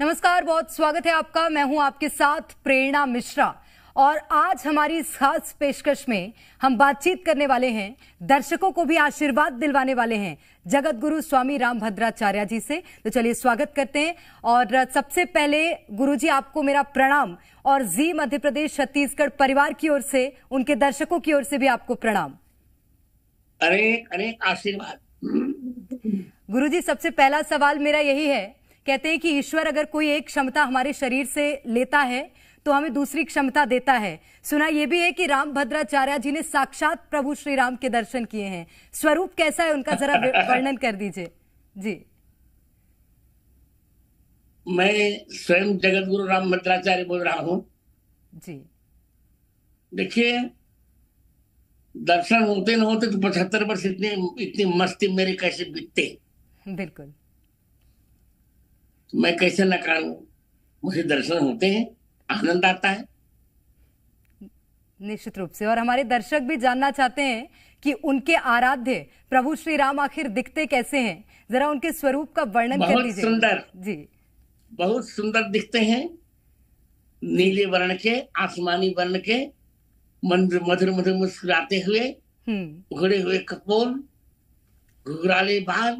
नमस्कार बहुत स्वागत है आपका मैं हूं आपके साथ प्रेरणा मिश्रा और आज हमारी इस खास पेशकश में हम बातचीत करने वाले हैं दर्शकों को भी आशीर्वाद दिलवाने वाले हैं जगत गुरु स्वामी राम भद्राचार्य जी से तो चलिए स्वागत करते हैं और सबसे पहले गुरु जी आपको मेरा प्रणाम और जी मध्य प्रदेश छत्तीसगढ़ परिवार की ओर से उनके दर्शकों की ओर से भी आपको प्रणाम अरे अरे आशीर्वाद गुरु जी सबसे पहला सवाल मेरा यही है कहते हैं कि ईश्वर अगर कोई एक क्षमता हमारे शरीर से लेता है तो हमें दूसरी क्षमता देता है सुना यह भी है कि राम भद्राचार्य जी ने साक्षात प्रभु श्री राम के दर्शन किए हैं स्वरूप कैसा है उनका जरा वर्णन कर दीजिए जी मैं स्वयं जगत गुरु राम भद्राचार्य बोल रहा हूं जी देखिए दर्शन होते ना होते तो पचहत्तर वर्ष इतनी इतनी मस्ती मेरे कैसे बीतते बिल्कुल तो मैं कैसे नकार मुझे दर्शन होते हैं आनंद आता है निश्चित रूप से और हमारे दर्शक भी जानना चाहते हैं कि उनके आराध्य प्रभु श्री राम आखिर दिखते कैसे हैं जरा उनके स्वरूप का वर्णन कर लीजिए सुंदर जी बहुत सुंदर दिखते हैं नीले वर्ण के आसमानी वर्ण के मंदिर मधुर मधुर मुस्कुराते हुए हम्म। उघड़े हुए कपोल घुघराले बाल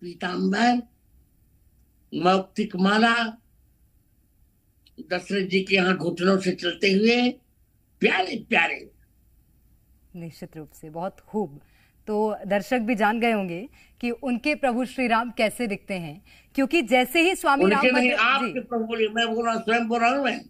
पीताम्बर मौक्तिक माला दशरथ जी के यहाँ घुटनों से चलते हुए प्यारे प्यारे निश्चित रूप से बहुत खूब तो दर्शक भी जान गए होंगे कि उनके प्रभु श्री राम कैसे दिखते हैं क्योंकि जैसे ही स्वामी राम नहीं, जी मैं बोल रहा स्वयं बोल रहा हूँ मैं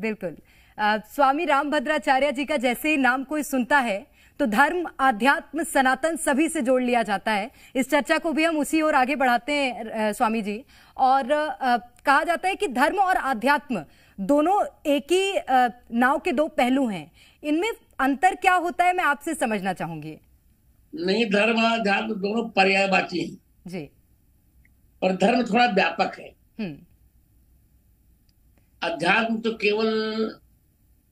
बिल्कुल आ, स्वामी भद्राचार्य जी का जैसे ही नाम कोई सुनता है तो धर्म आध्यात्म सनातन सभी से जोड़ लिया जाता है इस चर्चा को भी हम उसी और आगे बढ़ाते हैं स्वामी जी और आ, कहा जाता है कि धर्म और आध्यात्म दोनों एक ही नाव के दो पहलू हैं इनमें अंतर क्या होता है मैं आपसे समझना चाहूंगी नहीं धर्म और अध्यात्म दोनों पर्यायवाची हैं जी और धर्म थोड़ा व्यापक है अध्यात्म हम्म। तो केवल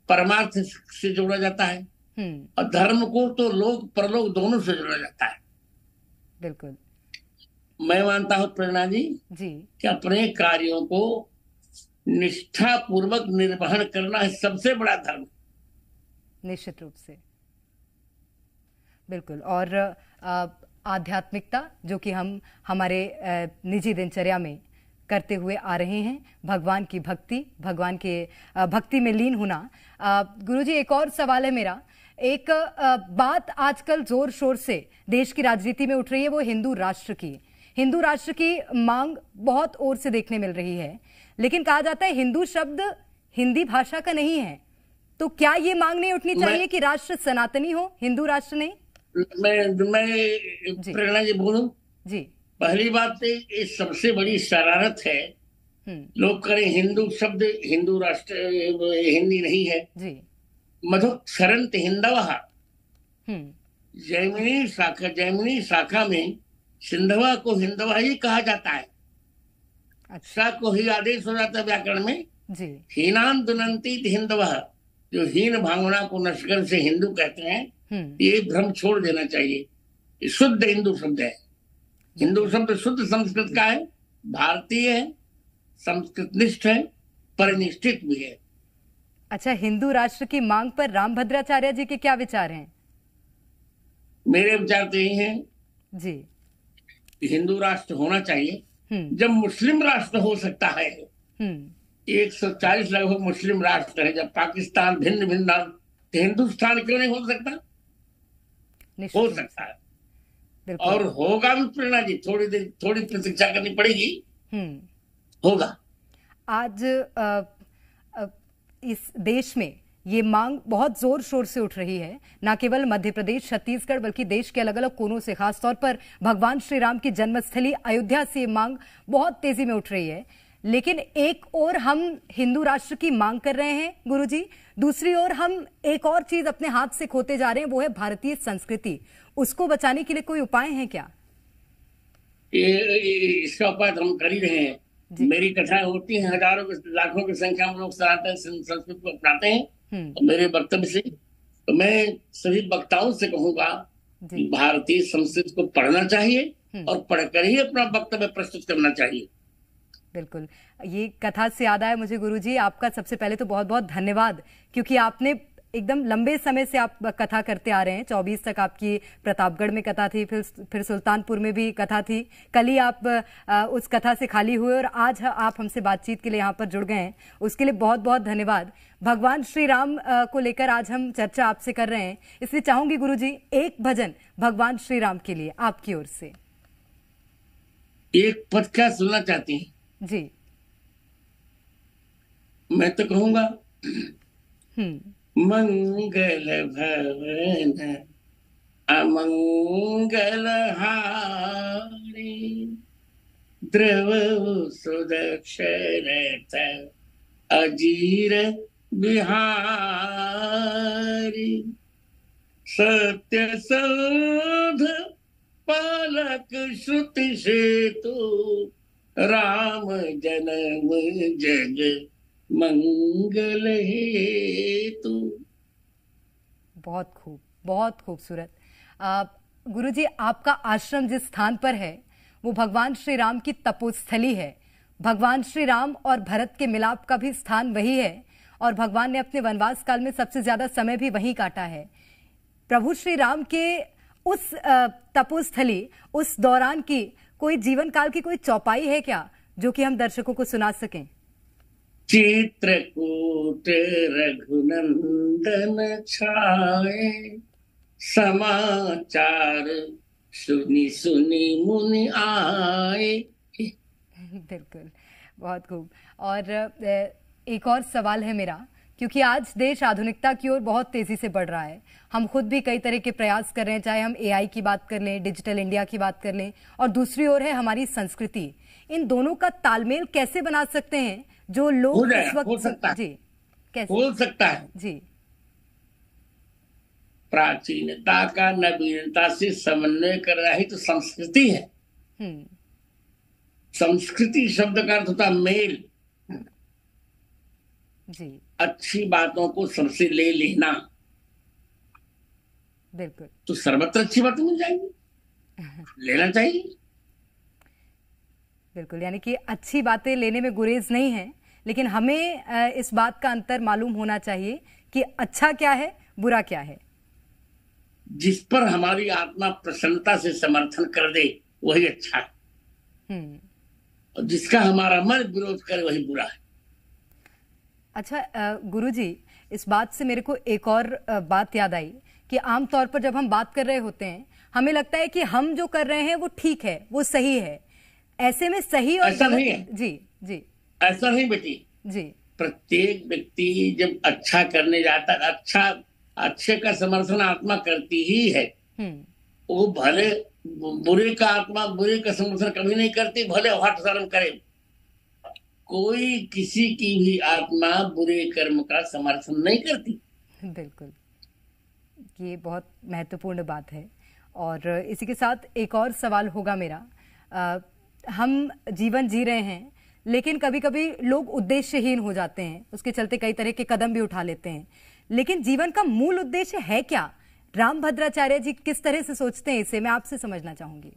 परमार्थ से जोड़ा जाता है हम्म। और धर्म को तो लोग परलोक दोनों से जोड़ा जाता है बिल्कुल मैं मानता हूँ प्रेरणा जी जी कि अपने कार्यों को निष्ठा पूर्वक निर्वहन करना है सबसे बड़ा धर्म निश्चित रूप से बिल्कुल और आध्यात्मिकता जो कि हम हमारे निजी दिनचर्या में करते हुए आ रहे हैं भगवान की भक्ति भगवान के भक्ति में लीन होना गुरुजी एक और सवाल है मेरा एक बात आजकल जोर शोर से देश की राजनीति में उठ रही है वो हिंदू राष्ट्र की हिंदू राष्ट्र की मांग बहुत ओर से देखने मिल रही है लेकिन कहा जाता है हिंदू शब्द हिंदी भाषा का नहीं है तो क्या ये मांग नहीं उठनी चाहिए कि राष्ट्र सनातनी हो हिंदू राष्ट्र नहीं मैं मैं प्रेरणा जी बोलू जी पहली बात तो ये सबसे बड़ी शरारत है हम्म। लोग करें हिंदू शब्द हिंदू राष्ट्र हिंदी नहीं है जी मधुक्षरंत हिंदवा हम्म। जैमिनी शाखा जैमिनी शाखा में सिंधवा को हिंदवा ही कहा जाता है अच्छा को ही आदेश हो जाता है व्याकरण में हीनान दुनंती हिंदवा जो हीन भावना को नश्कर से हिंदू कहते हैं हम्म। ये भ्रम छोड़ देना चाहिए शुद्ध हिंदू शब्द है हिंदू शब्द शुद्ध संस्कृत का है भारतीय है संस्कृत निष्ठ है परिनिष्ठित भी है अच्छा हिंदू राष्ट्र की मांग पर राम भद्राचार्य जी के क्या विचार हैं मेरे विचार तो यही है जी हिंदू राष्ट्र होना चाहिए हम्म। जब मुस्लिम राष्ट्र हो सकता है हम्म। एक सौ चालीस लगभग मुस्लिम राष्ट्र है जब पाकिस्तान भिन्न भिन्न तो हिंदुस्तान क्यों नहीं हो सकता हो सकता है और होगा भी प्रेरणा जी थोड़ी देर थोड़ी प्रतीक्षा करनी पड़ेगी हम्म। होगा आज आ... इस देश में ये मांग बहुत जोर शोर से उठ रही है न केवल मध्य प्रदेश छत्तीसगढ़ बल्कि देश के अलग अलग कोनों से खासतौर पर भगवान श्री राम की जन्मस्थली अयोध्या से ये मांग बहुत तेजी में उठ रही है लेकिन एक और हम हिंदू राष्ट्र की मांग कर रहे हैं गुरुजी दूसरी ओर हम एक और चीज अपने हाथ से खोते जा रहे हैं वो है भारतीय संस्कृति उसको बचाने के लिए कोई उपाय है क्या इसका उपाय तो हम कर ही रहे हैं मेरी कथाएं होती हैं हजारों लाखों की संख्या में लोग सनातन संस्कृत को अपनाते हैं हम्म। और मेरे वक्तव्य से तो मैं सभी वक्ताओं से कहूंगा भारतीय संस्कृत को पढ़ना चाहिए हम्म। और पढ़कर ही अपना वक्तव्य प्रस्तुत करना चाहिए बिल्कुल ये कथा से याद आया मुझे गुरुजी आपका सबसे पहले तो बहुत बहुत धन्यवाद क्योंकि आपने एकदम लंबे समय से आप कथा करते आ रहे हैं चौबीस तक आपकी प्रतापगढ़ में कथा थी फिर फिर सुल्तानपुर में भी कथा थी कल ही आप उस कथा से खाली हुए और आज आप हमसे बातचीत के लिए यहाँ पर जुड़ गए हैं उसके लिए बहुत बहुत धन्यवाद भगवान श्री राम को लेकर आज हम चर्चा आपसे कर रहे हैं इसलिए चाहूंगी गुरु जी एक भजन भगवान श्री राम के लिए आपकी ओर से एक पद क्या सुनना चाहती जी मैं तो कहूंगा हम्म मंगल भवन अमंगल हारी द्रव सुदक्षरत अजीर बिहारी सत्य सौध पालक श्रुति सेतु राम जन्म जग मंगल हेतु बहुत खूब बहुत खूबसूरत गुरु जी आपका आश्रम जिस स्थान पर है वो भगवान श्री राम की तपोस्थली है भगवान श्री राम और भरत के मिलाप का भी स्थान वही है और भगवान ने अपने वनवास काल में सबसे ज्यादा समय भी वहीं काटा है प्रभु श्री राम के उस तपोस्थली उस दौरान की कोई जीवन काल की कोई चौपाई है क्या जो कि हम दर्शकों को सुना सकें चित्रकूट रघुनंदन छाए समाचार सुनी सुनी मुनि आए बिल्कुल बहुत खूब और एक और सवाल है मेरा क्योंकि आज देश आधुनिकता की ओर बहुत तेजी से बढ़ रहा है हम खुद भी कई तरह के प्रयास कर रहे हैं चाहे हम एआई की बात कर लें डिजिटल इंडिया की बात कर लें और दूसरी ओर है हमारी संस्कृति इन दोनों का तालमेल कैसे बना सकते हैं जो लोग इस वक्त हो सकता जी कैसे हो सकता है जी प्राचीनता का नवीनता से समन्वय कर रही तो संस्कृति है हम्म। संस्कृति शब्द का अर्थ होता मेल जी अच्छी बातों को सबसे ले लेना बिल्कुल तो सर्वत्र अच्छी बातें मिल जाएंगी लेना चाहिए बिल्कुल यानी कि अच्छी बातें लेने में गुरेज नहीं है लेकिन हमें इस बात का अंतर मालूम होना चाहिए कि अच्छा क्या है बुरा क्या है जिस पर हमारी आत्मा प्रसन्नता से समर्थन कर दे वही अच्छा है हम्म। और जिसका हमारा मन विरोध करे वही बुरा है अच्छा गुरु जी इस बात से मेरे को एक और बात याद आई कि आमतौर पर जब हम बात कर रहे होते हैं हमें लगता है कि हम जो कर रहे हैं वो ठीक है वो सही है ऐसे में सही और ऐसा नहीं है जी जी ऐसा नहीं बेटी जी प्रत्येक व्यक्ति जब अच्छा करने जाता अच्छा अच्छे का समर्थन आत्मा करती ही है हम्म। वो भले बुरे का आत्मा बुरे का समर्थन कभी नहीं करती भले हट शर्म करे कोई किसी की भी आत्मा बुरे कर्म का समर्थन नहीं करती बिल्कुल ये बहुत महत्वपूर्ण बात है और इसी के साथ एक और सवाल होगा मेरा आ, हम जीवन जी रहे हैं लेकिन कभी कभी लोग उद्देश्यहीन हो जाते हैं उसके चलते कई तरह के कदम भी उठा लेते हैं लेकिन जीवन का मूल उद्देश्य है क्या राम भद्राचार्य जी किस तरह से सोचते हैं इसे मैं आपसे समझना चाहूंगी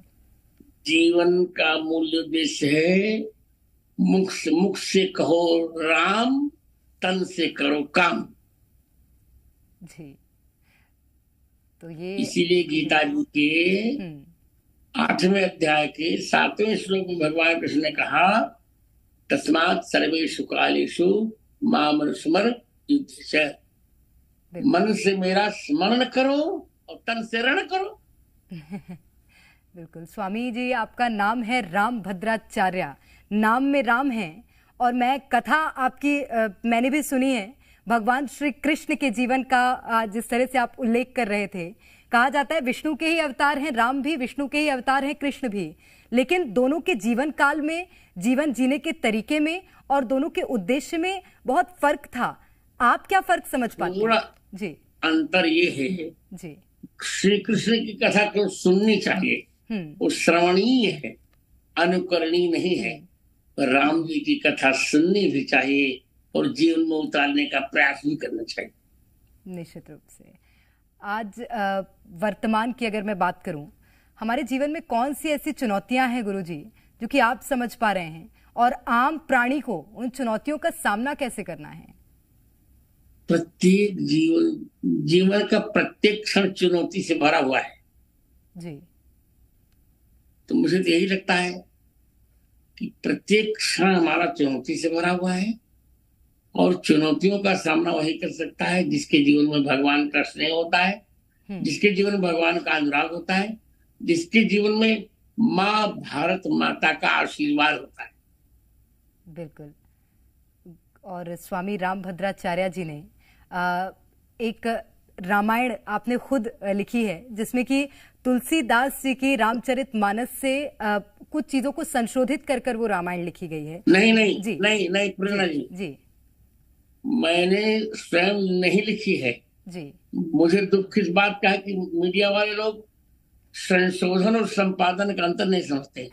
जीवन का मूल उद्देश्य है मुख से मुख से कहो राम तन से करो काम जी तो ये इसीलिए गीता जी के हम्म। आठवें अध्याय के सातवें श्लोक में भगवान कृष्ण ने कहा तस्मात सर्वेशु कालेशु मामन सुमर युद्ध मन से मेरा स्मरण करो और तन से रण करो बिल्कुल स्वामी जी आपका नाम है राम भद्राचार्य नाम में राम है और मैं कथा आपकी आ, मैंने भी सुनी है भगवान श्री कृष्ण के जीवन का जिस तरह से आप उल्लेख कर रहे थे कहा जाता है विष्णु के ही अवतार हैं राम भी विष्णु के ही अवतार हैं कृष्ण भी लेकिन दोनों के जीवन काल में जीवन जीने के तरीके में और दोनों के उद्देश्य में बहुत फर्क था आप क्या फर्क समझ पाते हैं जी अंतर ये है जी श्री कृष्ण की कथा को सुननी चाहिए हम्म। वो श्रवणीय है अनुकरणीय नहीं है राम जी की कथा सुननी भी चाहिए और जीवन में उतारने का प्रयास भी करना चाहिए निश्चित रूप से आज वर्तमान की अगर मैं बात करूं हमारे जीवन में कौन सी ऐसी चुनौतियां हैं गुरुजी जो कि आप समझ पा रहे हैं और आम प्राणी को उन चुनौतियों का सामना कैसे करना है प्रत्येक जीवन जीवन का प्रत्येक क्षण चुनौती से भरा हुआ है जी तो मुझे तो यही लगता है कि प्रत्येक क्षण हमारा चुनौती से भरा हुआ है और चुनौतियों का सामना वही कर सकता है जिसके जीवन में भगवान का स्नेह होता है हम्म। जिसके जीवन में भगवान का अनुराग होता है जिसके जीवन में माँ भारत माता का आशीर्वाद होता है बिल्कुल और स्वामी राम भद्राचार्य जी ने एक रामायण आपने खुद लिखी है जिसमें कि तुलसीदास जी की रामचरित मानस से आ, कुछ चीजों को संशोधित कर कर वो रामायण लिखी गई है नहीं नहीं जी नहीं नहीं प्रेरणा जी जी मैंने स्वयं नहीं लिखी है जी मुझे दुख इस बात का है कि मीडिया वाले लोग संशोधन और संपादन का अंतर नहीं समझते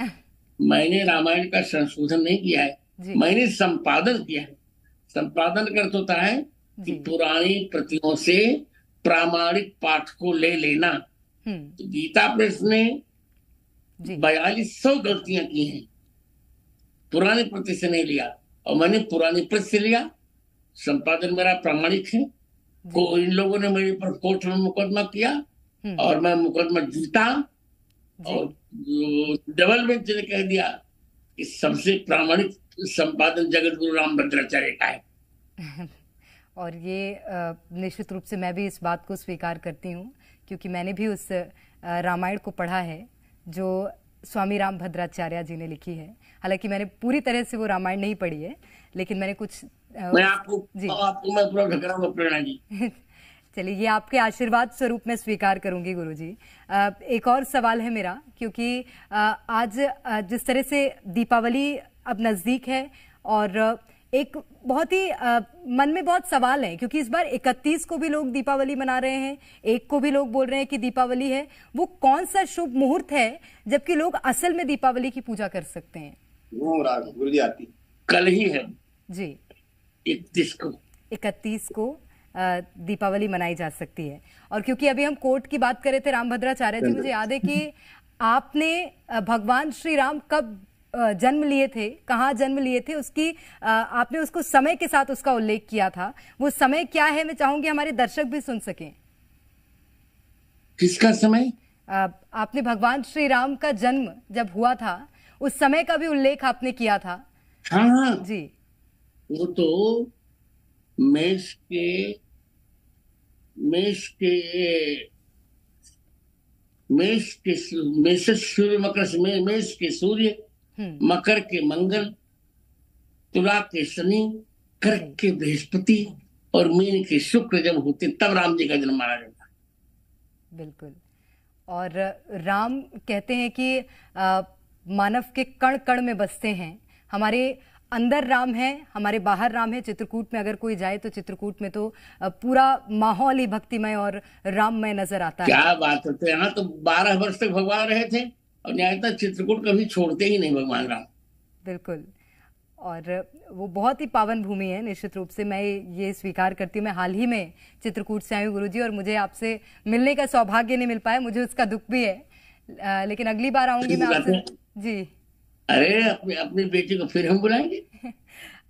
मैंने रामायण का संशोधन नहीं किया है मैंने संपादन किया है संपादन कर होता है कि पुरानी प्रतियों से प्रामाणिक पाठ को ले लेना तो गीता प्रेस ने बयालीस सौ गलतियां की हैं पुराने प्रति से नहीं लिया और मैंने पुराने प्रति से लिया संपादन मेरा प्रामाणिक है को इन लोगों ने मेरे पर कोर्ट में मुकदमा किया हम्म। और मैं मुकदमा जीता और डबल बेंच ने कह दिया कि सबसे प्रामाणिक संपादन जगत गुरु राम भद्राचार्य का है और ये निश्चित रूप से मैं भी इस बात को स्वीकार करती हूँ क्योंकि मैंने भी उस रामायण को पढ़ा है जो स्वामी राम भद्राचार्य जी ने लिखी है हालांकि मैंने पूरी तरह से वो रामायण नहीं पढ़ी है लेकिन मैंने कुछ मैं आपको आपको मैं पूरा प्रेरणा जी चलिए ये आपके आशीर्वाद स्वरूप में स्वीकार करूंगी गुरुजी एक और सवाल है मेरा क्योंकि आज जिस तरह से दीपावली अब नज़दीक है और एक बहुत ही मन में बहुत सवाल है क्योंकि इस बार 31 को भी लोग दीपावली मना रहे हैं एक को भी लोग बोल रहे हैं कि दीपावली है वो कौन सा शुभ मुहूर्त है जबकि लोग असल में दीपावली की पूजा कर सकते हैं गुरु जी आती कल ही है जी इकतीस को इकतीस को दीपावली मनाई जा सकती है और क्योंकि अभी हम कोर्ट की बात कर रहे थे राम भद्राचार्य जी मुझे याद है कि आपने भगवान श्री राम कब जन्म लिए थे कहाँ जन्म लिए थे उसकी आपने उसको समय के साथ उसका उल्लेख किया था वो समय क्या है मैं चाहूंगी हमारे दर्शक भी सुन सके किसका समय आपने भगवान श्री राम का जन्म जब हुआ था उस समय का भी उल्लेख आपने किया था हाँ, हाँ। जी वो तो मेष के मेष के मेष के मेष सूर्य मकर मेष के सूर्य हम्म। मकर के मंगल तुला के शनि कर्क हम्म। के बृहस्पति और मीन के शुक्र जब होते तब राम जी का जन्म माना जाता बिल्कुल और राम कहते हैं कि मानव के कण कण में बसते हैं हमारे अंदर राम है हमारे बाहर राम है चित्रकूट में अगर कोई जाए तो चित्रकूट में तो पूरा माहौल ही भक्तिमय और राममय नजर आता क्या है क्या बात होते यहाँ तो बारह वर्ष तक भगवान रहे थे और न्यायता चित्रकूट कभी छोड़ते ही नहीं भगवान राम बिल्कुल और वो बहुत ही पावन भूमि है निश्चित रूप से मैं ये स्वीकार करती हूँ मैं हाल ही में चित्रकूट से आई गुरु जी और मुझे आपसे मिलने का सौभाग्य नहीं मिल पाया मुझे उसका दुख भी है लेकिन अगली बार आऊंगी मैं आपसे जी अरे अपने अपनी बेटी को फिर हम बुलाएंगे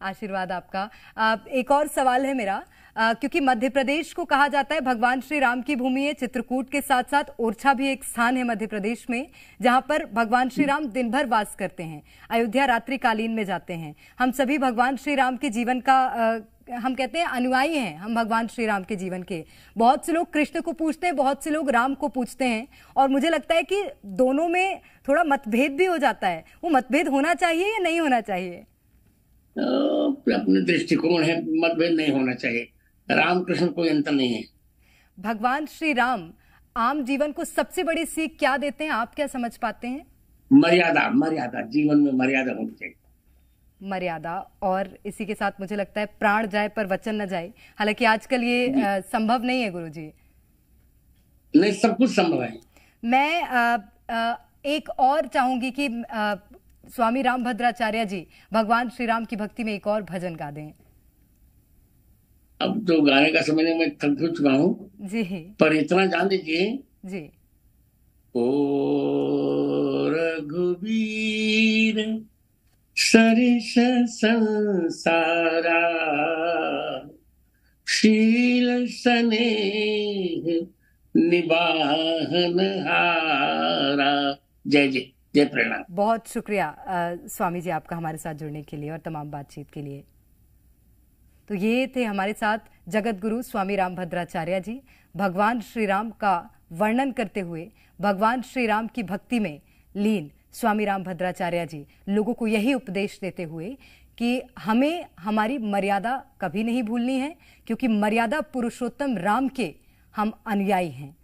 आशीर्वाद आपका आप एक और सवाल है मेरा आ, क्योंकि मध्य प्रदेश को कहा जाता है भगवान श्री राम की भूमि है चित्रकूट के साथ साथ ओरछा भी एक स्थान है मध्य प्रदेश में जहां पर भगवान श्री राम दिन भर वास करते हैं अयोध्या रात्रि कालीन में जाते हैं हम सभी भगवान श्री राम के जीवन का आ, हम कहते हैं अनुयायी हैं हम भगवान श्री राम के जीवन के बहुत से लोग कृष्ण को पूछते हैं बहुत से लोग राम को पूछते हैं और मुझे लगता है कि दोनों में थोड़ा मतभेद भी हो जाता है वो मतभेद होना चाहिए या नहीं होना चाहिए अपने दृष्टिकोण है मतभेद नहीं होना चाहिए राम कृष्ण कोई अंतर नहीं है भगवान श्री राम आम जीवन को सबसे बड़ी सीख क्या देते हैं आप क्या समझ पाते हैं मर्यादा मर्यादा जीवन में मर्यादा होनी चाहिए मर्यादा और इसी के साथ मुझे लगता है प्राण जाए पर वचन न जाए हालांकि आजकल ये आ, संभव नहीं है गुरु जी नहीं सब कुछ संभव है मैं आ, आ, एक और चाहूंगी कि आ, स्वामी राम भद्राचार्य जी भगवान श्री राम की भक्ति में एक और भजन गा दें अब तो गाने का समय मैं थक चुका हूँ जी पर इतना जान लीजिए जी ओ रघुबीर सरिष संसारा शील सने निबाहन हारा जय जय जय प्रणाम बहुत शुक्रिया आ, स्वामी जी आपका हमारे साथ जुड़ने के लिए और तमाम बातचीत के लिए तो ये थे हमारे साथ जगत गुरु स्वामी राम भद्राचार्य जी भगवान श्री राम का वर्णन करते हुए भगवान श्री राम की भक्ति में लीन स्वामी राम भद्राचार्य जी लोगों को यही उपदेश देते हुए कि हमें हमारी मर्यादा कभी नहीं भूलनी है क्योंकि मर्यादा पुरुषोत्तम राम के हम अनुयायी हैं